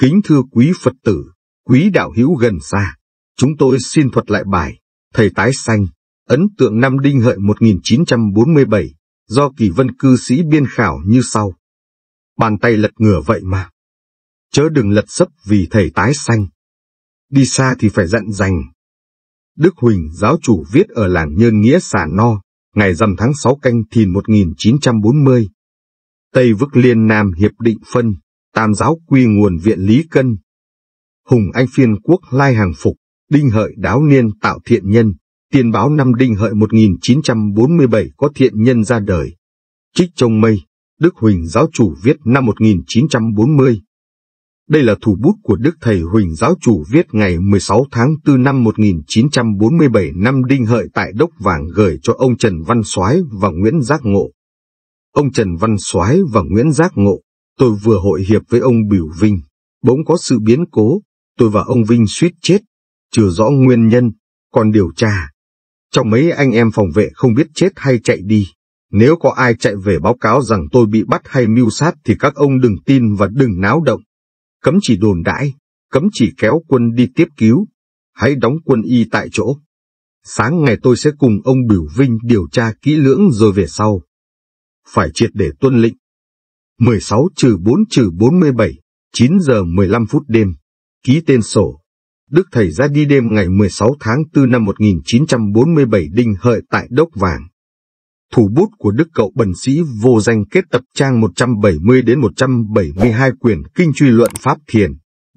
Kính thưa quý Phật tử, quý đạo hữu gần xa, chúng tôi xin thuật lại bài Thầy Tái Sanh, ấn tượng năm Đinh Hợi 1947, do Kỳ Vân cư sĩ biên khảo như sau. Bàn tay lật ngửa vậy mà. Chớ đừng lật sấp vì Thầy Tái Sanh. Đi xa thì phải dặn dành. Đức Huỳnh giáo chủ viết ở làng Nhơn Nghĩa Xà No, ngày rằm tháng 6 canh thìn 1940. Tây Vức Liên Nam Hiệp Định Phân Tam giáo quy nguồn viện Lý Cân. Hùng Anh phiên quốc lai hàng phục, đinh hợi đáo niên tạo thiện nhân, tiền báo năm đinh hợi 1947 có thiện nhân ra đời. Trích trong mây, Đức Huỳnh giáo chủ viết năm 1940. Đây là thủ bút của Đức Thầy Huỳnh Giáo Chủ viết ngày 16 tháng 4 năm 1947 năm Đinh Hợi tại Đốc Vàng gửi cho ông Trần Văn Soái và Nguyễn Giác Ngộ. Ông Trần Văn Soái và Nguyễn Giác Ngộ Tôi vừa hội hiệp với ông Biểu Vinh, bỗng có sự biến cố, tôi và ông Vinh suýt chết, chưa rõ nguyên nhân, còn điều tra. Trong mấy anh em phòng vệ không biết chết hay chạy đi, nếu có ai chạy về báo cáo rằng tôi bị bắt hay mưu sát thì các ông đừng tin và đừng náo động. Cấm chỉ đồn đãi, cấm chỉ kéo quân đi tiếp cứu, hãy đóng quân y tại chỗ. Sáng ngày tôi sẽ cùng ông Biểu Vinh điều tra kỹ lưỡng rồi về sau. Phải triệt để tuân lệnh, 16 trừ 4 trừ 47, 9 giờ 15 phút đêm, ký tên sổ. Đức Thầy ra đi đêm ngày 16 tháng 4 năm 1947 đinh hợi tại Đốc Vàng. Thủ bút của Đức Cậu Bần Sĩ vô danh kết tập trang 170 đến 172 quyển kinh truy luận Pháp Thiền.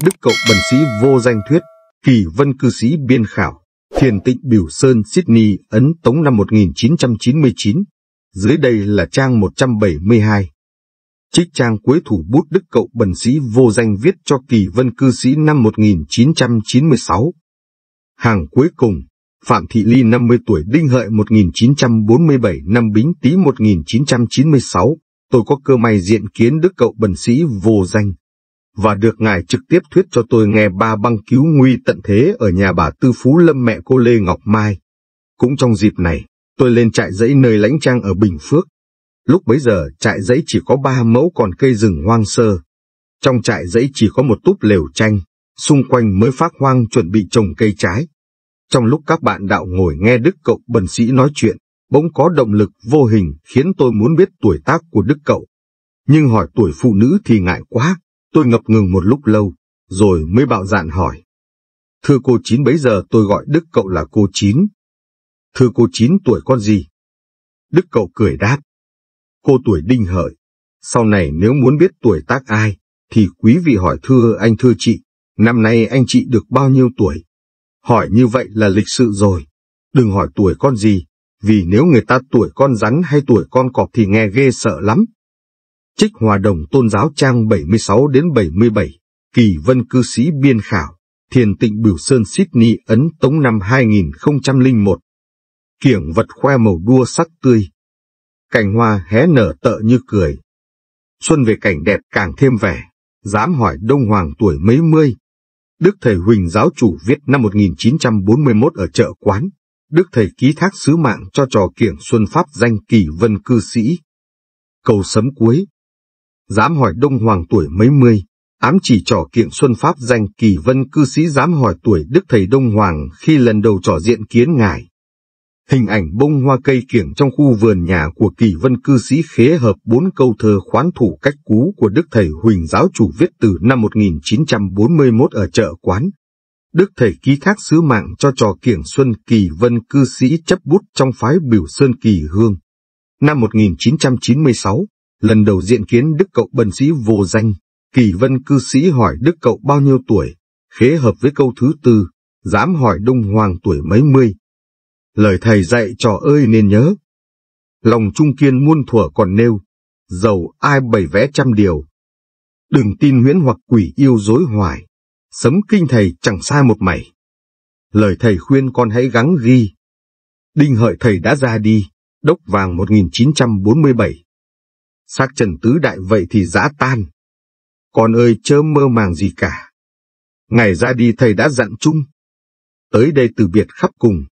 Đức Cậu Bần Sĩ vô danh thuyết, kỳ vân cư sĩ biên khảo, thiền tịnh biểu sơn Sydney Ấn Tống năm 1999. Dưới đây là trang 172. Trích trang cuối thủ bút Đức cậu bần sĩ vô danh viết cho kỳ vân cư sĩ năm 1996. Hàng cuối cùng, Phạm Thị Ly 50 tuổi đinh hợi 1947 năm bính tý 1996, tôi có cơ may diện kiến đức cậu bần sĩ vô danh, và được ngài trực tiếp thuyết cho tôi nghe ba băng cứu nguy tận thế ở nhà bà Tư Phú Lâm mẹ cô Lê Ngọc Mai. Cũng trong dịp này, tôi lên trại dãy nơi lãnh trang ở Bình Phước, Lúc bấy giờ trại giấy chỉ có ba mẫu còn cây rừng hoang sơ. Trong trại giấy chỉ có một túp lều tranh, xung quanh mới phát hoang chuẩn bị trồng cây trái. Trong lúc các bạn đạo ngồi nghe Đức Cậu bần sĩ nói chuyện, bỗng có động lực vô hình khiến tôi muốn biết tuổi tác của Đức Cậu. Nhưng hỏi tuổi phụ nữ thì ngại quá, tôi ngập ngừng một lúc lâu, rồi mới bạo dạn hỏi. Thưa cô Chín bấy giờ tôi gọi Đức Cậu là cô Chín. Thưa cô Chín tuổi con gì? Đức Cậu cười đáp, cô tuổi đinh hợi. Sau này nếu muốn biết tuổi tác ai, thì quý vị hỏi thưa anh thưa chị, năm nay anh chị được bao nhiêu tuổi? Hỏi như vậy là lịch sự rồi. Đừng hỏi tuổi con gì, vì nếu người ta tuổi con rắn hay tuổi con cọp thì nghe ghê sợ lắm. Trích Hòa Đồng Tôn Giáo Trang 76 đến 77, Kỳ Vân Cư Sĩ Biên Khảo, Thiền Tịnh biểu Sơn Sydney Ấn Tống năm 2001. Kiểng vật khoe màu đua sắc tươi, cành hoa hé nở tợ như cười. Xuân về cảnh đẹp càng thêm vẻ, dám hỏi Đông Hoàng tuổi mấy mươi. Đức Thầy Huỳnh giáo chủ viết năm 1941 ở chợ quán, Đức Thầy ký thác sứ mạng cho trò kiểng Xuân Pháp danh kỳ vân cư sĩ. cầu sấm cuối Dám hỏi Đông Hoàng tuổi mấy mươi, ám chỉ trò kiểng Xuân Pháp danh kỳ vân cư sĩ dám hỏi tuổi Đức Thầy Đông Hoàng khi lần đầu trò diện kiến ngài. Hình ảnh bông hoa cây kiểng trong khu vườn nhà của kỳ vân cư sĩ khế hợp bốn câu thơ khoán thủ cách cú của Đức Thầy Huỳnh Giáo chủ viết từ năm 1941 ở chợ quán. Đức Thầy ký thác sứ mạng cho trò kiểng xuân kỳ vân cư sĩ chấp bút trong phái biểu sơn kỳ hương. Năm 1996, lần đầu diện kiến Đức Cậu bần sĩ vô danh, kỳ vân cư sĩ hỏi Đức Cậu bao nhiêu tuổi, khế hợp với câu thứ tư, dám hỏi Đông Hoàng tuổi mấy mươi lời thầy dạy trò ơi nên nhớ. Lòng trung kiên muôn thuở còn nêu, giàu ai bày vẽ trăm điều. Đừng tin huyễn hoặc quỷ yêu dối hoài, sấm kinh thầy chẳng sai một mảy. Lời thầy khuyên con hãy gắng ghi. Đinh hợi thầy đã ra đi, đốc vàng 1947. Xác Trần Tứ Đại vậy thì giã tan. Con ơi chớ mơ màng gì cả. Ngày ra đi thầy đã dặn chung. Tới đây từ biệt khắp cùng,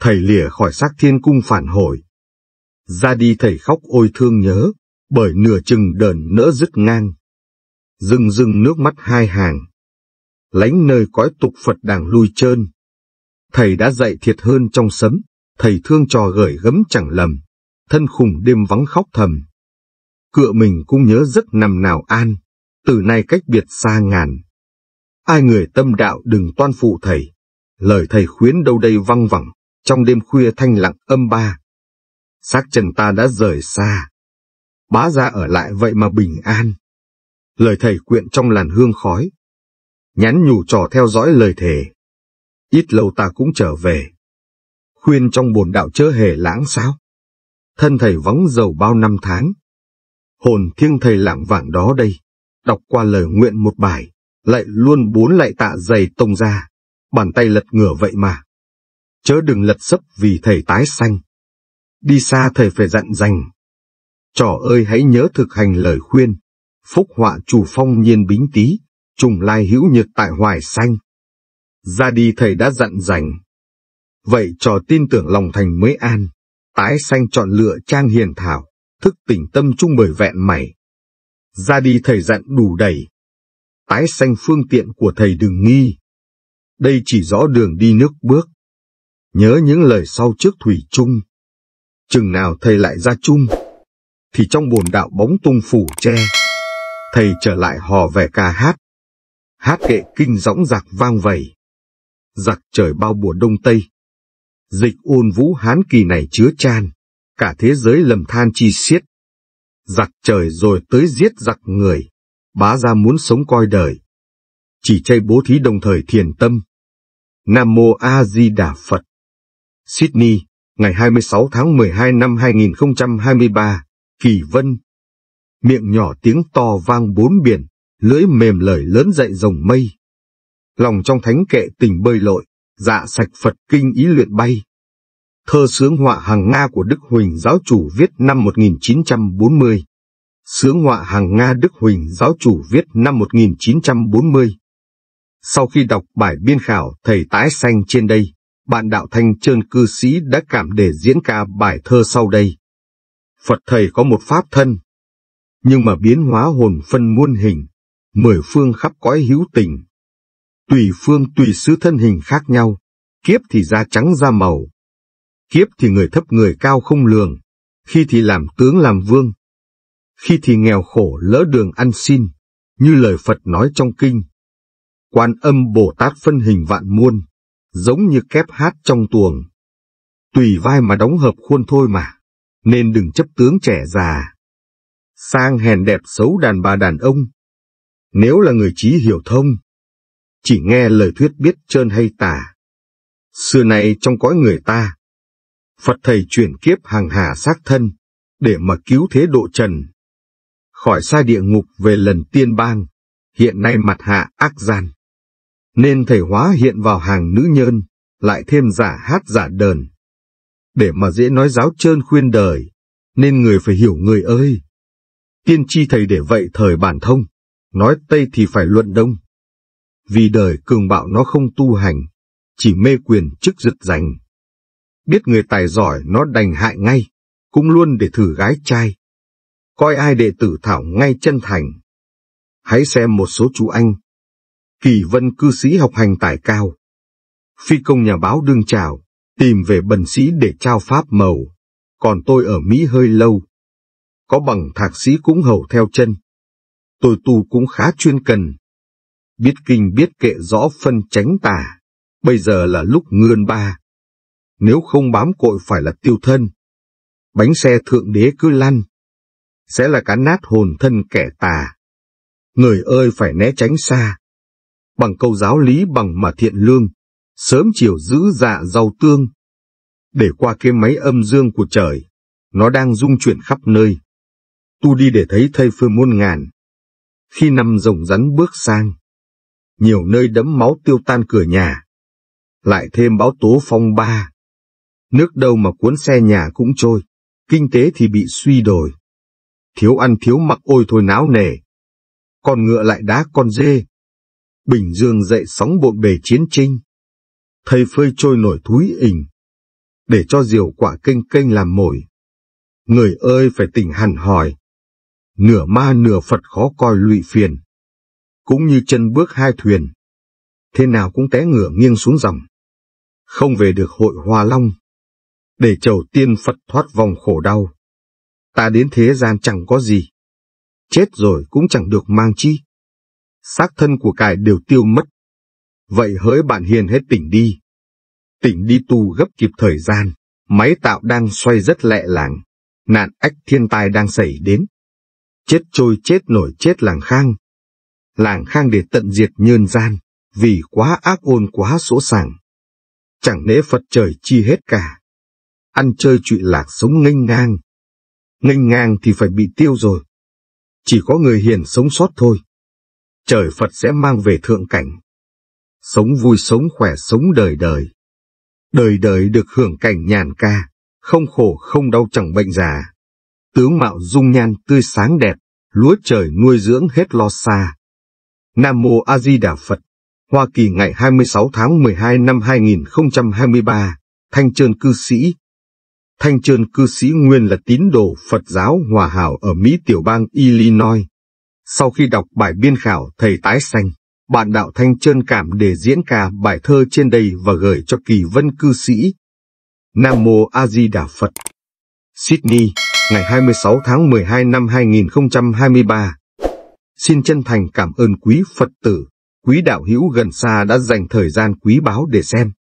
thầy lìa khỏi xác thiên cung phản hồi. Ra đi thầy khóc ôi thương nhớ, bởi nửa chừng đờn nỡ dứt ngang. Dưng dưng nước mắt hai hàng. Lánh nơi cõi tục Phật đàng lui trơn. Thầy đã dạy thiệt hơn trong sấm, thầy thương trò gởi gấm chẳng lầm, thân khùng đêm vắng khóc thầm. Cựa mình cũng nhớ rất nằm nào an, từ nay cách biệt xa ngàn. Ai người tâm đạo đừng toan phụ thầy, lời thầy khuyến đâu đây văng vẳng, trong đêm khuya thanh lặng âm ba, xác trần ta đã rời xa. Bá ra ở lại vậy mà bình an. Lời thầy quyện trong làn hương khói. Nhắn nhủ trò theo dõi lời thề. Ít lâu ta cũng trở về. Khuyên trong bồn đạo chớ hề lãng sao. Thân thầy vắng giàu bao năm tháng. Hồn thiêng thầy lảng vảng đó đây. Đọc qua lời nguyện một bài. Lại luôn bốn lại tạ dày tông ra. Bàn tay lật ngửa vậy mà chớ đừng lật sấp vì thầy tái sanh. Đi xa thầy phải dặn dành. Trò ơi hãy nhớ thực hành lời khuyên, phúc họa chủ phong nhiên bính tí, trùng lai hữu nhược tại hoài sanh Ra đi thầy đã dặn dành. Vậy trò tin tưởng lòng thành mới an, tái sanh chọn lựa trang hiền thảo, thức tỉnh tâm trung bởi vẹn mày. Ra đi thầy dặn đủ đầy. Tái sanh phương tiện của thầy đừng nghi. Đây chỉ rõ đường đi nước bước nhớ những lời sau trước Thủy Trung. Chừng nào thầy lại ra chung, thì trong bồn đạo bóng tung phủ tre, thầy trở lại hò về ca hát. Hát kệ kinh rõng giặc vang vẩy, giặc trời bao bùa đông tây. Dịch ôn vũ hán kỳ này chứa chan, cả thế giới lầm than chi xiết. Giặc trời rồi tới giết giặc người, bá ra muốn sống coi đời. Chỉ chay bố thí đồng thời thiền tâm. Nam Mô A Di Đà Phật Sydney, ngày 26 tháng 12 năm 2023, Kỳ Vân. Miệng nhỏ tiếng to vang bốn biển, lưỡi mềm lời lớn dậy rồng mây. Lòng trong thánh kệ tình bơi lội, dạ sạch Phật kinh ý luyện bay. Thơ sướng họa hàng Nga của Đức Huỳnh giáo chủ viết năm 1940. Sướng họa hàng Nga Đức Huỳnh giáo chủ viết năm 1940. Sau khi đọc bài biên khảo thầy tái xanh trên đây, bạn đạo thanh trơn cư sĩ đã cảm để diễn ca bài thơ sau đây. Phật thầy có một pháp thân, nhưng mà biến hóa hồn phân muôn hình, mười phương khắp cõi hữu tình. Tùy phương tùy sứ thân hình khác nhau, kiếp thì da trắng da màu. Kiếp thì người thấp người cao không lường, khi thì làm tướng làm vương. Khi thì nghèo khổ lỡ đường ăn xin, như lời Phật nói trong kinh. Quan âm Bồ Tát phân hình vạn muôn, giống như kép hát trong tuồng. Tùy vai mà đóng hợp khuôn thôi mà, nên đừng chấp tướng trẻ già. Sang hèn đẹp xấu đàn bà đàn ông. Nếu là người trí hiểu thông, chỉ nghe lời thuyết biết trơn hay tà. Xưa nay trong cõi người ta, Phật thầy chuyển kiếp hàng hà xác thân, để mà cứu thế độ trần. Khỏi xa địa ngục về lần tiên bang, hiện nay mặt hạ ác gian nên thầy hóa hiện vào hàng nữ nhân, lại thêm giả hát giả đờn. Để mà dễ nói giáo trơn khuyên đời, nên người phải hiểu người ơi. Tiên tri thầy để vậy thời bản thông, nói Tây thì phải luận Đông. Vì đời cường bạo nó không tu hành, chỉ mê quyền chức giật giành. Biết người tài giỏi nó đành hại ngay, cũng luôn để thử gái trai. Coi ai đệ tử thảo ngay chân thành. Hãy xem một số chú anh, kỳ vân cư sĩ học hành tài cao. Phi công nhà báo đương chào, tìm về bần sĩ để trao pháp màu, còn tôi ở Mỹ hơi lâu. Có bằng thạc sĩ cũng hầu theo chân. Tôi tu cũng khá chuyên cần. Biết kinh biết kệ rõ phân tránh tà. bây giờ là lúc ngươn ba. Nếu không bám cội phải là tiêu thân. Bánh xe thượng đế cứ lăn, sẽ là cá nát hồn thân kẻ tà. Người ơi phải né tránh xa, bằng câu giáo lý bằng mà thiện lương, sớm chiều giữ dạ giàu tương. Để qua cái máy âm dương của trời, nó đang rung chuyển khắp nơi. Tu đi để thấy thây phương muôn ngàn. Khi năm rồng rắn bước sang, nhiều nơi đấm máu tiêu tan cửa nhà. Lại thêm báo tố phong ba. Nước đâu mà cuốn xe nhà cũng trôi, kinh tế thì bị suy đồi. Thiếu ăn thiếu mặc ôi thôi náo nề. Con ngựa lại đá con dê, Bình Dương dậy sóng bộn bề chiến tranh, Thầy phơi trôi nổi thúi ỉnh, để cho diều quả kênh kênh làm mồi. Người ơi phải tỉnh hẳn hỏi, nửa ma nửa Phật khó coi lụy phiền. Cũng như chân bước hai thuyền, thế nào cũng té ngửa nghiêng xuống dòng. Không về được hội hoa long, để chầu tiên Phật thoát vòng khổ đau. Ta đến thế gian chẳng có gì, chết rồi cũng chẳng được mang chi xác thân của cài đều tiêu mất. Vậy hỡi bạn hiền hết tỉnh đi. Tỉnh đi tu gấp kịp thời gian, máy tạo đang xoay rất lẹ làng, nạn ách thiên tai đang xảy đến. Chết trôi chết nổi chết làng khang. Làng khang để tận diệt nhân gian, vì quá ác ôn quá sỗ sàng. Chẳng nể Phật trời chi hết cả. Ăn chơi trụy lạc sống nghênh ngang. Nghênh ngang thì phải bị tiêu rồi. Chỉ có người hiền sống sót thôi trời Phật sẽ mang về thượng cảnh. Sống vui sống khỏe sống đời đời. Đời đời được hưởng cảnh nhàn ca, không khổ không đau chẳng bệnh già. Tướng mạo dung nhan tươi sáng đẹp, lúa trời nuôi dưỡng hết lo xa. Nam Mô A Di Đà Phật, Hoa Kỳ ngày 26 tháng 12 năm 2023, Thanh Trơn Cư Sĩ Thanh Trơn Cư Sĩ Nguyên là tín đồ Phật giáo Hòa Hảo ở Mỹ tiểu bang Illinois. Sau khi đọc bài biên khảo Thầy Tái Xanh, bạn Đạo Thanh trơn cảm để diễn ca bài thơ trên đây và gửi cho kỳ vân cư sĩ. Nam Mô A Di Đà Phật Sydney, ngày 26 tháng 12 năm 2023 Xin chân thành cảm ơn quý Phật tử, quý đạo hữu gần xa đã dành thời gian quý báu để xem.